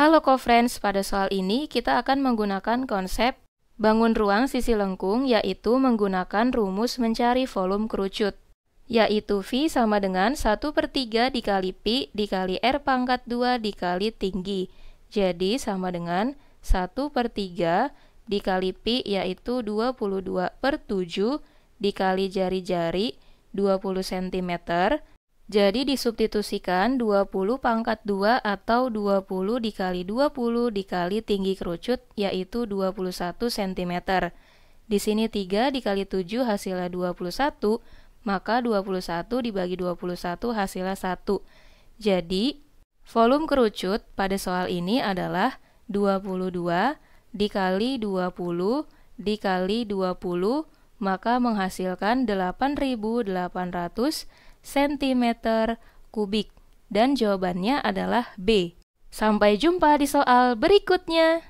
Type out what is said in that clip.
Halo co-friends, pada soal ini kita akan menggunakan konsep bangun ruang sisi lengkung yaitu menggunakan rumus mencari volume kerucut yaitu V sama dengan 1 per 3 dikali Pi dikali R pangkat 2 dikali tinggi. Jadi sama dengan 1 per 3 dikali Pi yaitu 22 per 7 dikali jari-jari 20 cm jadi disubstitusikan 20 pangkat 2 atau 20 dikali 20 dikali tinggi kerucut yaitu 21 cm. Di sini 3 dikali 7 hasilnya 21, maka 21 dibagi 21 hasilnya 1. Jadi volume kerucut pada soal ini adalah 22 dikali 20 dikali 20 maka menghasilkan 8800 cm kubik. Dan jawabannya adalah B. Sampai jumpa di soal berikutnya.